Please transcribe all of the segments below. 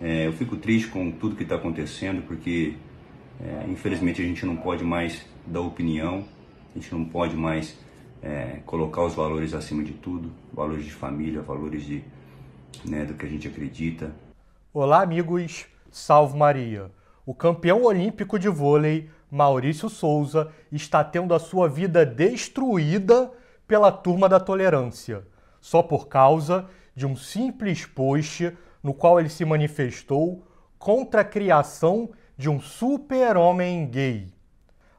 É, eu fico triste com tudo que está acontecendo, porque é, infelizmente a gente não pode mais dar opinião, a gente não pode mais é, colocar os valores acima de tudo, valores de família, valores de, né, do que a gente acredita. Olá, amigos, salve Maria! O campeão olímpico de vôlei, Maurício Souza, está tendo a sua vida destruída pela turma da tolerância, só por causa de um simples post no qual ele se manifestou contra a criação de um super-homem gay.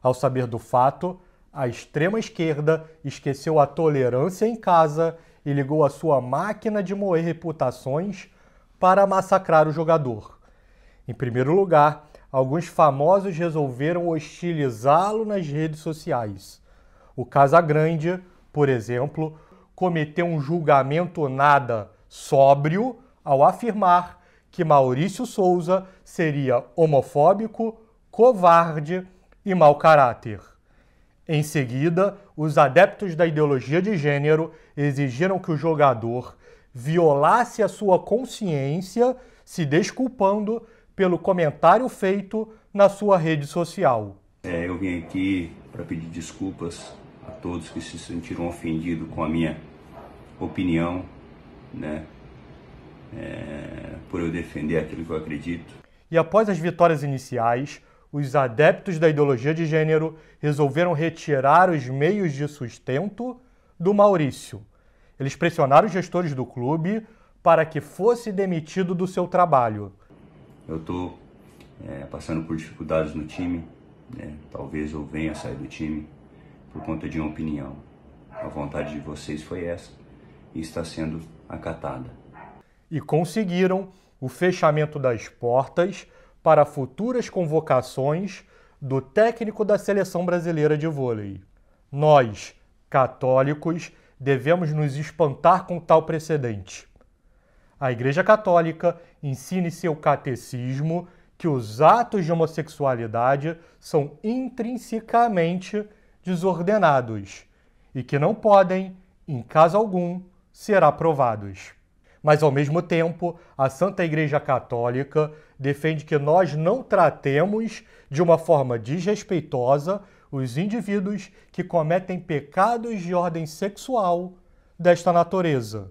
Ao saber do fato, a extrema-esquerda esqueceu a tolerância em casa e ligou a sua máquina de moer reputações para massacrar o jogador. Em primeiro lugar, alguns famosos resolveram hostilizá-lo nas redes sociais. O Casagrande, por exemplo, cometeu um julgamento nada sóbrio ao afirmar que Maurício Souza seria homofóbico, covarde e mau caráter. Em seguida, os adeptos da ideologia de gênero exigiram que o jogador violasse a sua consciência se desculpando pelo comentário feito na sua rede social. É, eu vim aqui para pedir desculpas a todos que se sentiram ofendidos com a minha opinião, né? é, por eu defender aquilo que eu acredito. E após as vitórias iniciais, os adeptos da ideologia de gênero resolveram retirar os meios de sustento do Maurício. Eles pressionaram os gestores do clube para que fosse demitido do seu trabalho. Eu estou é, passando por dificuldades no time, né? talvez eu venha sair do time por conta de uma opinião. A vontade de vocês foi essa e está sendo acatada e conseguiram o fechamento das portas para futuras convocações do técnico da seleção brasileira de vôlei. Nós, católicos, devemos nos espantar com tal precedente. A Igreja Católica ensina em seu catecismo que os atos de homossexualidade são intrinsecamente desordenados e que não podem, em caso algum, ser aprovados mas ao mesmo tempo a Santa Igreja Católica defende que nós não tratemos de uma forma desrespeitosa os indivíduos que cometem pecados de ordem sexual desta natureza.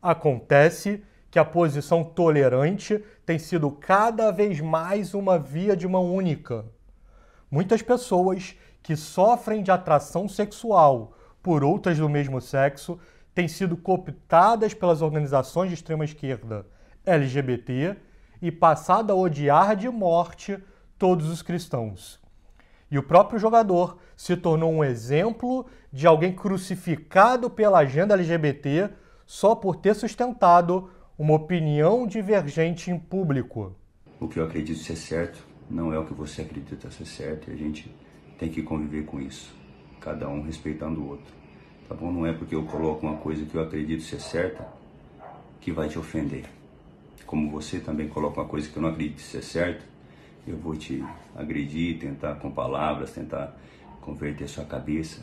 Acontece que a posição tolerante tem sido cada vez mais uma via de mão única. Muitas pessoas que sofrem de atração sexual por outras do mesmo sexo têm sido cooptadas pelas organizações de extrema esquerda LGBT e passado a odiar de morte todos os cristãos. E o próprio jogador se tornou um exemplo de alguém crucificado pela agenda LGBT só por ter sustentado uma opinião divergente em público. O que eu acredito ser certo não é o que você acredita ser certo e a gente tem que conviver com isso, cada um respeitando o outro tá bom? Não é porque eu coloco uma coisa que eu acredito ser certa que vai te ofender. Como você também coloca uma coisa que eu não acredito ser certa, eu vou te agredir, tentar com palavras, tentar converter sua cabeça,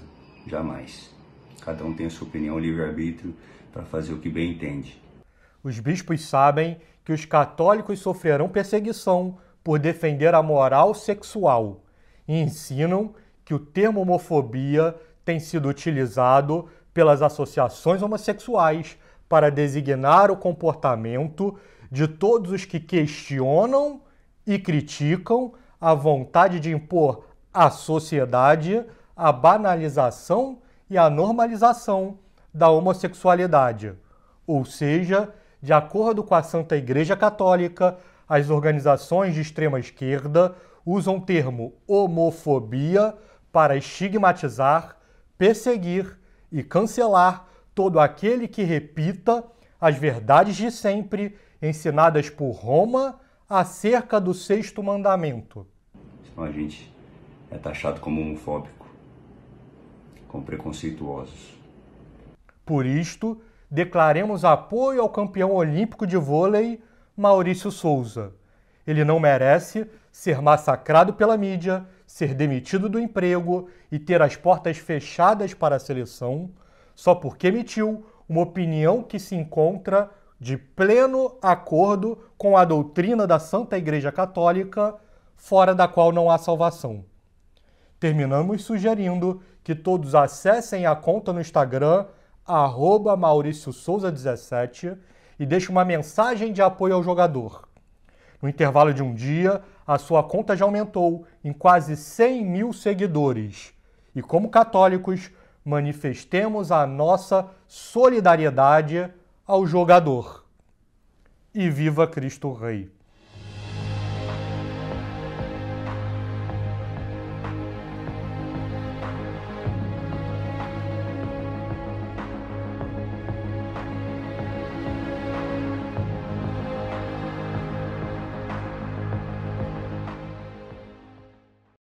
jamais. Cada um tem a sua opinião livre-arbítrio para fazer o que bem entende. Os bispos sabem que os católicos sofrerão perseguição por defender a moral sexual e ensinam que o termo homofobia tem sido utilizado pelas associações homossexuais para designar o comportamento de todos os que questionam e criticam a vontade de impor à sociedade a banalização e a normalização da homossexualidade. Ou seja, de acordo com a Santa Igreja Católica, as organizações de extrema esquerda usam o termo homofobia para estigmatizar perseguir e cancelar todo aquele que repita as verdades de sempre ensinadas por Roma acerca do sexto mandamento. Então a gente é taxado como homofóbico, como preconceituosos. Por isto, declaremos apoio ao campeão olímpico de vôlei, Maurício Souza ele não merece ser massacrado pela mídia, ser demitido do emprego e ter as portas fechadas para a seleção só porque emitiu uma opinião que se encontra de pleno acordo com a doutrina da Santa Igreja Católica, fora da qual não há salvação. Terminamos sugerindo que todos acessem a conta no Instagram @mauriciosouza17 e deixem uma mensagem de apoio ao jogador. No intervalo de um dia, a sua conta já aumentou em quase 100 mil seguidores. E como católicos, manifestemos a nossa solidariedade ao jogador. E viva Cristo Rei!